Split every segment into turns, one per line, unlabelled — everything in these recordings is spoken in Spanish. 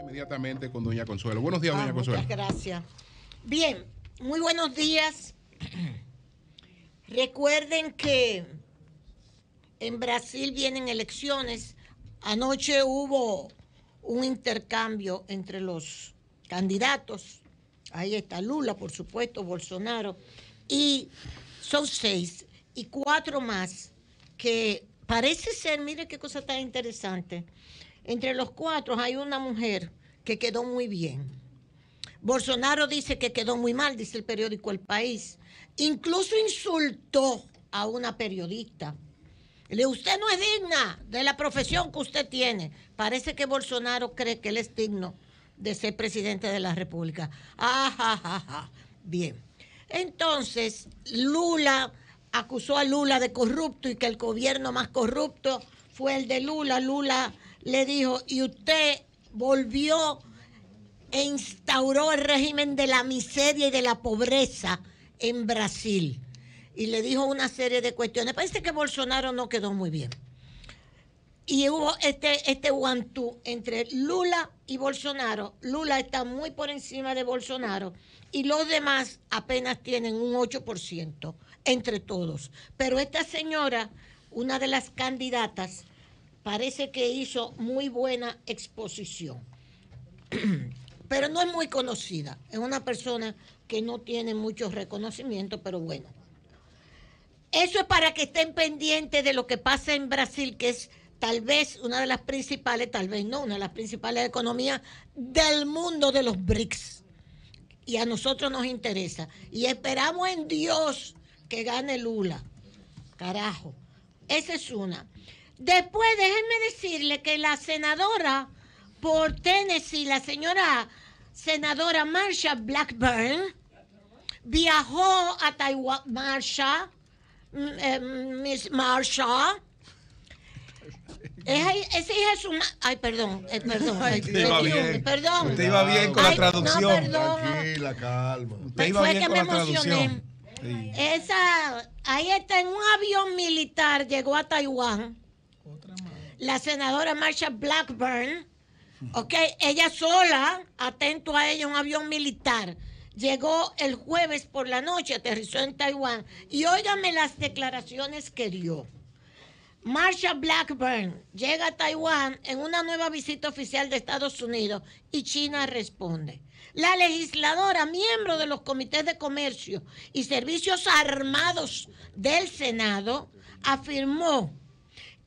Inmediatamente con doña Consuelo. Buenos días, doña ah, Consuelo. Muchas gracias. Bien, muy buenos días. Recuerden que en Brasil vienen elecciones. Anoche hubo un intercambio entre los candidatos. Ahí está Lula, por supuesto, Bolsonaro. Y son seis y cuatro más que parece ser, mire qué cosa tan interesante, entre los cuatro hay una mujer que quedó muy bien. Bolsonaro dice que quedó muy mal, dice el periódico El País. Incluso insultó a una periodista. Le usted no es digna de la profesión que usted tiene. Parece que Bolsonaro cree que él es digno de ser presidente de la República. Ah, ¡Ja, ja, ja! Bien. Entonces, Lula acusó a Lula de corrupto y que el gobierno más corrupto fue el de Lula. Lula le dijo, y usted volvió e instauró el régimen de la miseria y de la pobreza en Brasil. Y le dijo una serie de cuestiones. Parece que Bolsonaro no quedó muy bien. Y hubo este, este one entre Lula y Bolsonaro. Lula está muy por encima de Bolsonaro y los demás apenas tienen un 8% entre todos. Pero esta señora, una de las candidatas, parece que hizo muy buena exposición. pero no es muy conocida. Es una persona que no tiene mucho reconocimiento, pero bueno. Eso es para que estén pendientes de lo que pasa en Brasil, que es tal vez una de las principales, tal vez no, una de las principales economías del mundo de los BRICS. Y a nosotros nos interesa. Y esperamos en Dios que gane Lula. Carajo. Esa es una. Después, déjenme decirle que la senadora por Tennessee, la señora senadora Marsha Blackburn, viajó a Taiwán, Marsha, mm, eh, mm, Miss Marsha, esa hija es su Ay, perdón, eh, perdón. te iba bien. Perdón. Te iba bien con la traducción. Tranquila, calma. Te iba bien con la traducción. Esa, ahí está, en un avión militar llegó a Taiwán. La senadora Marsha Blackburn, ella sola, atento a ella, un avión militar. Llegó el jueves por la noche, aterrizó en Taiwán. Y óigame las declaraciones que dio. Marsha Blackburn llega a Taiwán en una nueva visita oficial de Estados Unidos y China responde la legisladora, miembro de los comités de comercio y servicios armados del Senado, afirmó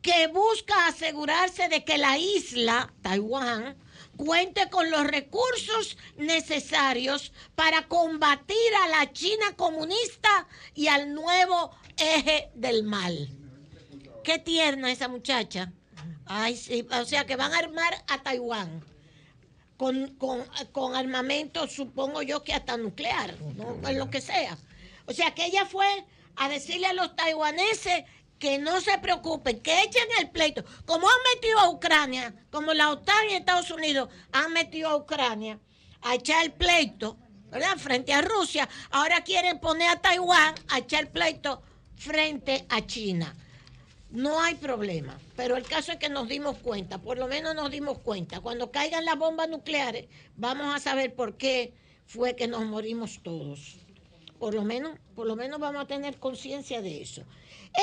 que busca asegurarse de que la isla, Taiwán, cuente con los recursos necesarios para combatir a la China comunista y al nuevo eje del mal. Qué tierna esa muchacha. Ay, sí, o sea que van a armar a Taiwán con, con, armamento, supongo yo que hasta nuclear, oh, ¿no? Pues lo que sea. O sea, que ella fue a decirle a los taiwaneses que no se preocupen, que echen el pleito. Como han metido a Ucrania, como la OTAN y Estados Unidos han metido a Ucrania a echar el pleito, ¿verdad? Frente a Rusia, ahora quieren poner a Taiwán a echar el pleito frente a China no hay problema. Pero el caso es que nos dimos cuenta, por lo menos nos dimos cuenta. Cuando caigan las bombas nucleares, vamos a saber por qué fue que nos morimos todos. Por lo menos, por lo menos vamos a tener conciencia de eso.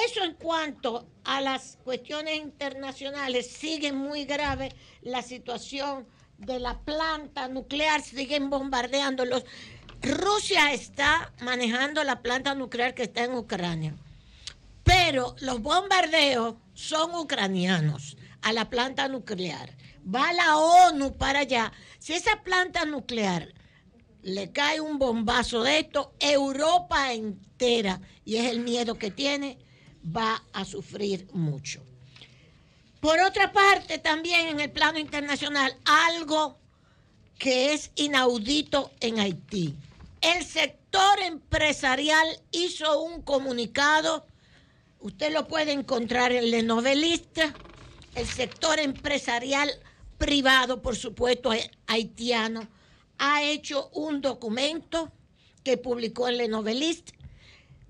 Eso en cuanto a las cuestiones internacionales, sigue muy grave la situación de la planta nuclear, siguen bombardeándolos. Rusia está manejando la planta nuclear que está en Ucrania pero los bombardeos son ucranianos a la planta nuclear. Va la ONU para allá. Si esa planta nuclear le cae un bombazo de esto, Europa entera, y es el miedo que tiene, va a sufrir mucho. Por otra parte, también en el plano internacional, algo que es inaudito en Haití. El sector empresarial hizo un comunicado Usted lo puede encontrar en Le el sector empresarial privado, por supuesto, haitiano, ha hecho un documento que publicó en Le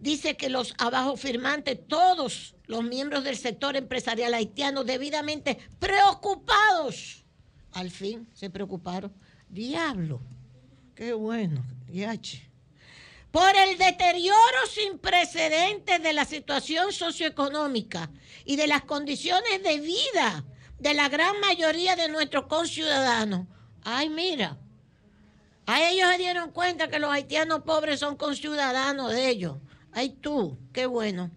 Dice que los abajo firmantes, todos los miembros del sector empresarial haitiano, debidamente preocupados, al fin se preocuparon. Diablo, qué bueno, yache por el deterioro sin precedentes de la situación socioeconómica y de las condiciones de vida de la gran mayoría de nuestros conciudadanos. Ay, mira, a ellos se dieron cuenta que los haitianos pobres son conciudadanos de ellos. Ay, tú, qué bueno.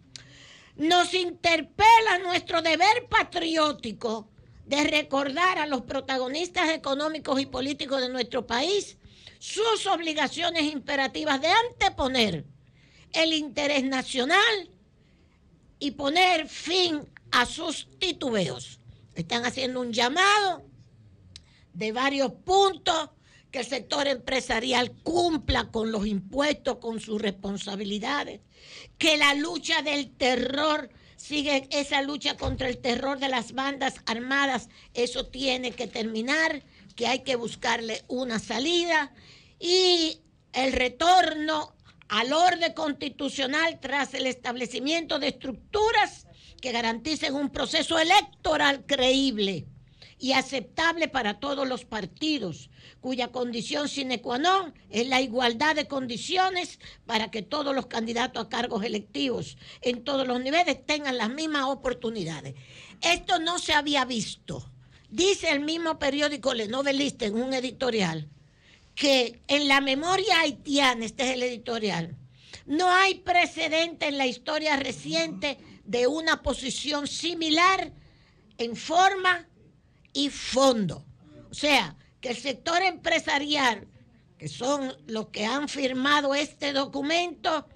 Nos interpela nuestro deber patriótico de recordar a los protagonistas económicos y políticos de nuestro país sus obligaciones imperativas de anteponer el interés nacional y poner fin a sus titubeos. Están haciendo un llamado de varios puntos que el sector empresarial cumpla con los impuestos, con sus responsabilidades, que la lucha del terror sigue esa lucha contra el terror de las bandas armadas, eso tiene que terminar, que hay que buscarle una salida y el retorno al orden constitucional tras el establecimiento de estructuras que garanticen un proceso electoral creíble y aceptable para todos los partidos, cuya condición sine qua non es la igualdad de condiciones para que todos los candidatos a cargos electivos en todos los niveles tengan las mismas oportunidades. Esto no se había visto Dice el mismo periódico Le Noveliste en un editorial que en la memoria haitiana, este es el editorial, no hay precedente en la historia reciente de una posición similar en forma y fondo. O sea, que el sector empresarial, que son los que han firmado este documento,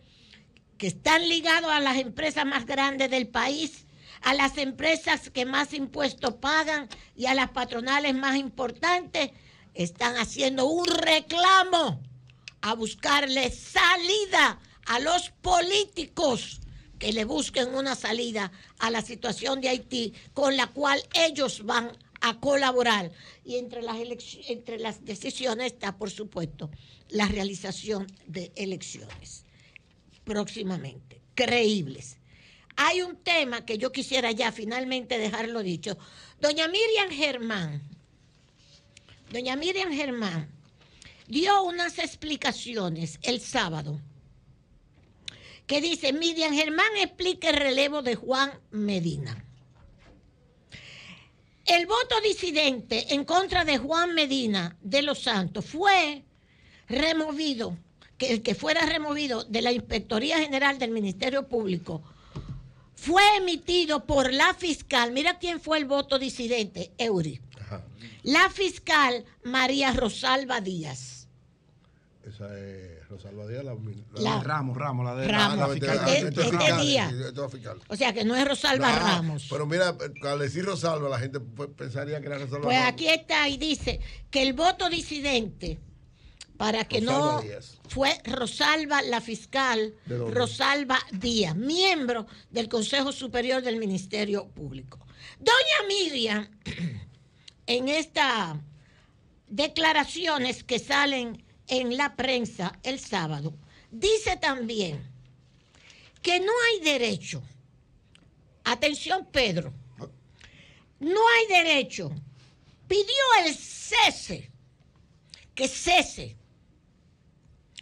que están ligados a las empresas más grandes del país, a las empresas que más impuestos pagan y a las patronales más importantes, están haciendo un reclamo a buscarle salida a los políticos que le busquen una salida a la situación de Haití con la cual ellos van a colaborar. Y entre las, entre las decisiones está, por supuesto, la realización de elecciones próximamente, creíbles hay un tema que yo quisiera ya finalmente dejarlo dicho. Doña Miriam Germán, doña Miriam Germán dio unas explicaciones el sábado que dice, Miriam Germán explica el relevo de Juan Medina. El voto disidente en contra de Juan Medina de los Santos fue removido, que el que fuera removido de la Inspectoría General del Ministerio Público fue emitido por la fiscal, mira quién fue el voto disidente, Euri. La fiscal María Rosalba Díaz. Esa es Rosalba Díaz, la, de Ramos, Ramos, la de la, fiscal, O sea que no es Rosalba ah, Ramos. Pero mira, al decir Rosalba, la gente pues, pensaría que era Rosalba Pues aquí está y dice que el voto disidente para que no fue Rosalba la fiscal, Rosalba Díaz, miembro del Consejo Superior del Ministerio Público. Doña Miriam, en estas declaraciones que salen en la prensa el sábado, dice también que no hay derecho, atención Pedro, no hay derecho, pidió el cese, que cese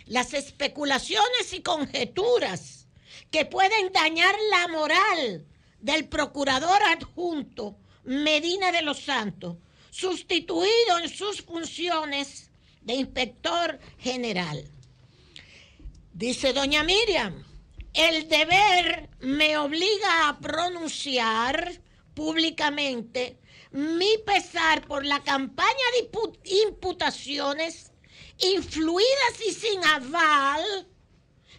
las especulaciones y conjeturas que pueden dañar la moral del procurador adjunto Medina de los Santos, sustituido en sus funciones de inspector general. Dice doña Miriam, el deber me obliga a pronunciar públicamente mi pesar por la campaña de imputaciones influidas y sin aval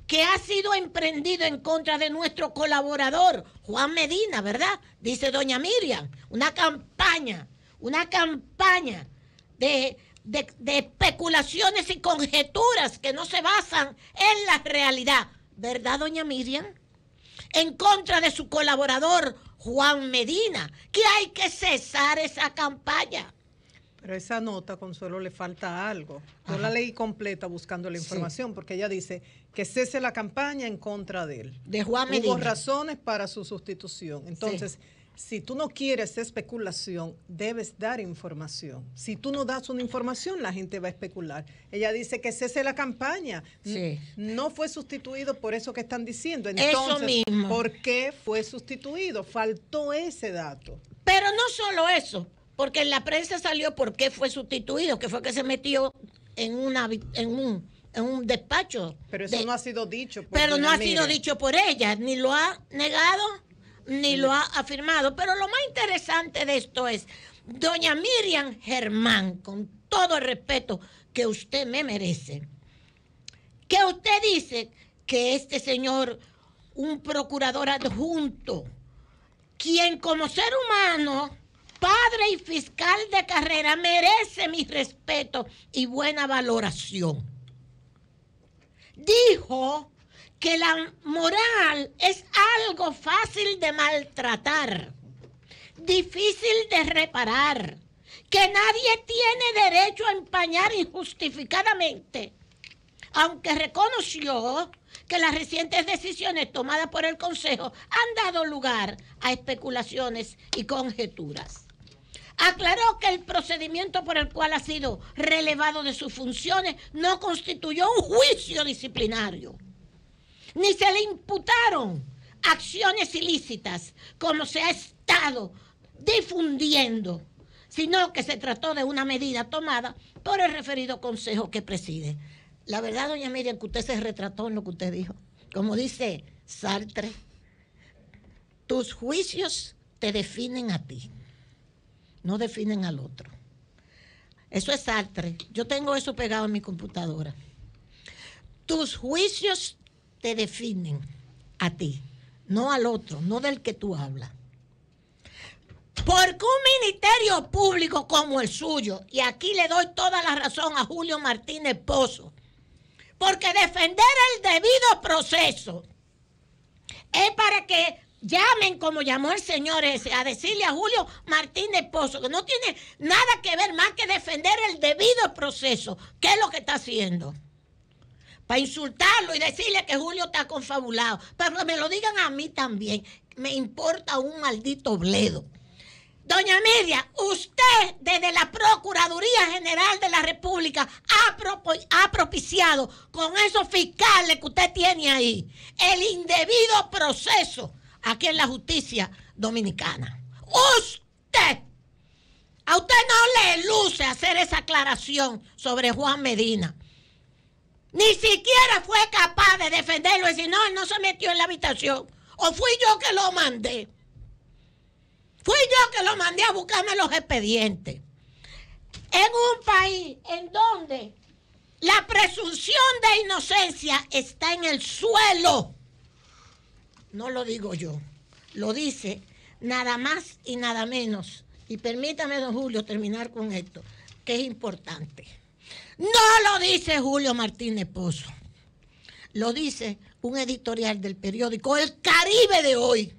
que ha sido emprendido en contra de nuestro colaborador, Juan Medina, ¿verdad? Dice doña Miriam, una campaña, una campaña de, especulaciones y conjeturas que no se basan en la realidad, ¿verdad, doña Miriam? En contra de su colaborador, Juan Medina, que hay que cesar esa campaña pero esa nota, Consuelo, le falta algo. Yo la leí completa buscando la información, porque ella dice que cese la campaña en contra de él. De Juan Medina. Hubo razones para su sustitución. Entonces, si tú no quieres especulación, debes dar información. Si tú no das una información, la gente va a especular. Ella dice que cese la campaña. Sí. No fue sustituido por eso que están diciendo. Entonces, eso ¿por qué fue sustituido? Faltó ese dato. Pero no solo eso porque en la prensa salió por qué fue sustituido, que fue que se metió en, una, en, un, despacho. Pero eso no ha sido dicho. Por pues, pero no ha sido dicho por ella, ni lo ha negado, ni lo ha afirmado. Pero lo más interesante de esto es, doña Miriam Germán, con todo el respeto que usted me merece, que usted dice que este señor, un procurador adjunto, quien como ser humano padre y fiscal de carrera merece mi respeto y buena valoración. Dijo que la moral es algo fácil de maltratar, difícil de reparar, que nadie tiene derecho a empañar injustificadamente, aunque reconoció que las recientes decisiones tomadas por el Consejo han dado lugar a especulaciones y conjeturas aclaró que el procedimiento por el cual ha sido relevado de sus funciones no constituyó un juicio disciplinario, ni se le imputaron acciones ilícitas como se ha estado difundiendo, sino que se trató de una medida tomada por el referido consejo que preside. La verdad, doña Miriam, que usted se retrató en lo que usted dijo. Como dice Sartre, tus juicios te definen a ti no definen al otro. Eso es Sartre. Yo tengo eso pegado en mi computadora. Tus juicios te definen a ti, no al otro, no del que tú hablas. Porque un ministerio público como el suyo, y aquí le doy toda la razón a Julio Martínez Pozo, porque defender el debido proceso es para que llamen como llamó el señor ese, a decirle a Julio Martínez Pozo, que no tiene nada que ver más que defender el debido proceso, ¿Qué es lo que está haciendo. Para insultarlo y decirle que Julio está confabulado. Pero me lo digan a mí también. Me importa un maldito bledo. Doña Media, usted desde la Procuraduría General de la República ha, propiciado con esos fiscales que usted tiene ahí el indebido proceso aquí en la justicia dominicana. Usted, a usted no le luce hacer esa aclaración sobre Juan Medina. Ni siquiera fue capaz de defenderlo y decir, no, él no se metió en la habitación. O fui yo que lo mandé. Fui yo que lo mandé a buscarme los expedientes. En un país en donde la presunción de inocencia está en el suelo no lo digo yo, lo dice nada más y nada menos. Y permítame, don Julio, terminar con esto, que es importante. No lo dice Julio Martínez Pozo, lo dice un editorial del periódico El Caribe de hoy,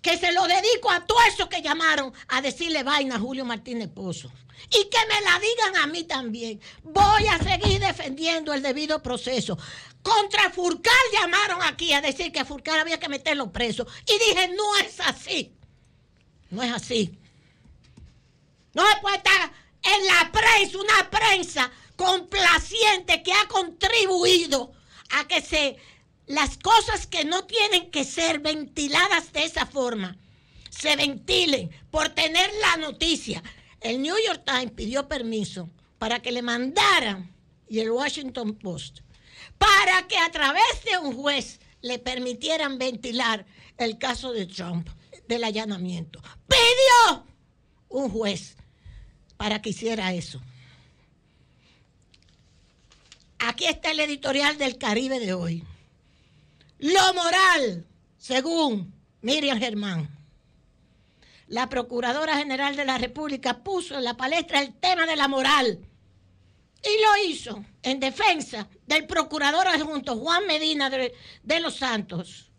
que se lo dedico a todo eso que llamaron a decirle vaina a Julio Martínez Pozo y que me la digan a mí también. Voy a seguir defendiendo el debido proceso. Contra Furcal llamaron aquí a decir que a Furcal había que meterlo preso. Y dije, no es así. No es así. No se puede estar en la prensa, una prensa complaciente que ha contribuido a que se las cosas que no tienen que ser ventiladas de esa forma se ventilen por tener la noticia, el New York Times pidió permiso para que le mandaran, y el Washington Post, para que a través de un juez le permitieran ventilar el caso de Trump, del allanamiento. Pidió un juez para que hiciera eso. Aquí está el editorial del Caribe de hoy. Lo moral, según Miriam Germán la Procuradora General de la República puso en la palestra el tema de la moral. Y lo hizo en defensa del Procurador Adjunto Juan Medina de, los Santos,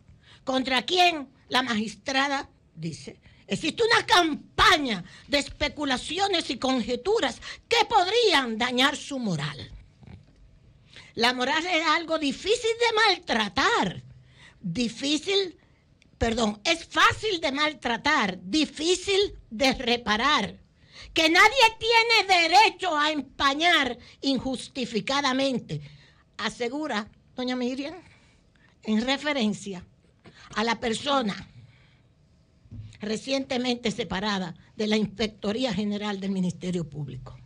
contra quien la magistrada dice, existe una campaña de especulaciones y conjeturas que podrían dañar su moral. La moral es algo difícil de maltratar, difícil de perdón, es fácil de maltratar, difícil de reparar. Que nadie tiene derecho a empañar injustificadamente, asegura doña Miriam, en referencia a la persona recientemente separada de la Inspectoría General del Ministerio Público.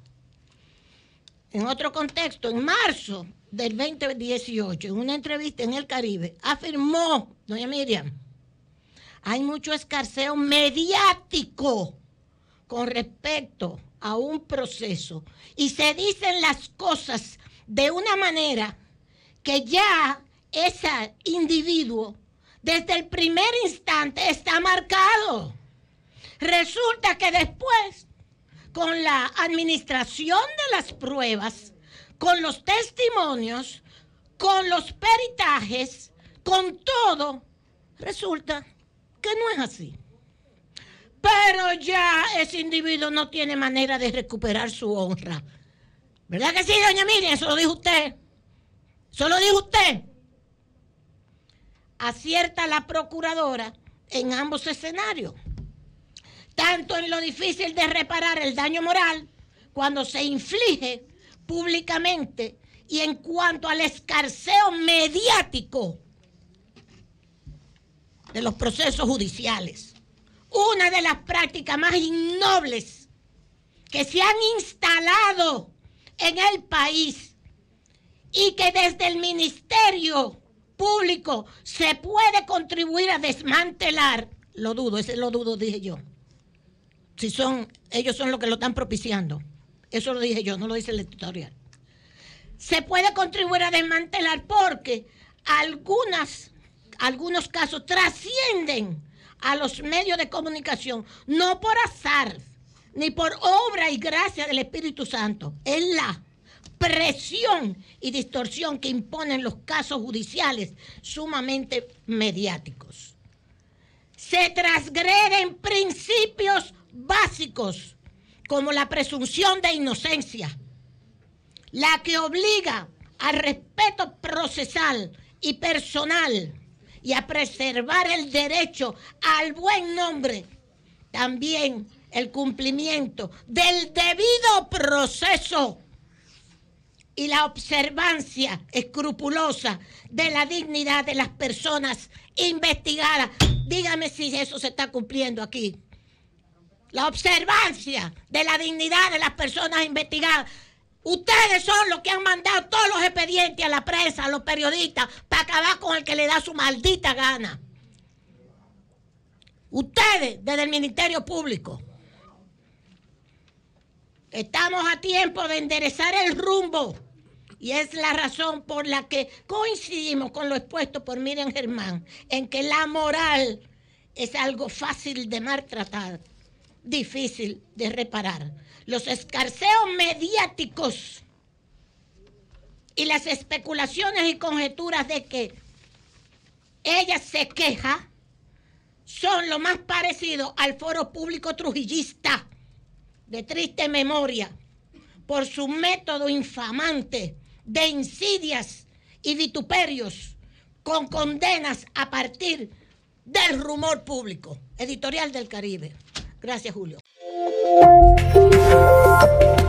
En otro contexto, en marzo del 2018, en una entrevista en el Caribe, afirmó, doña Miriam, hay mucho escarceo mediático con respecto a un proceso y se dicen las cosas de una manera que ya ese individuo desde el primer instante está marcado. Resulta que después, con la administración de las pruebas, con los testimonios, con los peritajes, con todo, resulta que no es así. Pero ya ese individuo no tiene manera de recuperar su honra. ¿Verdad que sí, doña Miriam? Eso lo dijo usted. Eso lo dijo usted. Acierta la procuradora en ambos escenarios. Tanto en lo difícil de reparar el daño moral cuando se inflige públicamente y en cuanto al escarceo mediático de los procesos judiciales. Una de las prácticas más innobles que se han instalado en el país y que desde el Ministerio Público se puede contribuir a desmantelar, lo dudo, ese lo dudo, dije yo. Si son, ellos son los que lo están propiciando. Eso lo dije yo, no lo dice el editorial. Se puede contribuir a desmantelar porque algunas algunos casos trascienden a los medios de comunicación, no por azar, ni por obra y gracia del Espíritu Santo, es la presión y distorsión que imponen los casos judiciales sumamente mediáticos. Se transgreden principios básicos como la presunción de inocencia, la que obliga al respeto procesal y personal y a preservar el derecho al buen nombre. También el cumplimiento del debido proceso y la observancia escrupulosa de la dignidad de las personas investigadas. Dígame si eso se está cumpliendo aquí. La observancia de la dignidad de las personas investigadas. Ustedes son los que han mandado todos los expedientes a la prensa, a los periodistas, para acabar con el que le da su maldita gana. Ustedes, desde el Ministerio Público. Estamos a tiempo de enderezar el rumbo. Y es la razón por la que coincidimos con lo expuesto por Miriam Germán, en que la moral es algo fácil de maltratar, difícil de reparar los escarceos mediáticos y las especulaciones y conjeturas de que ella se queja son lo más parecido al foro público trujillista de triste memoria por su método infamante de insidias y vituperios con condenas a partir del rumor público. Editorial del Caribe. Gracias, Julio. you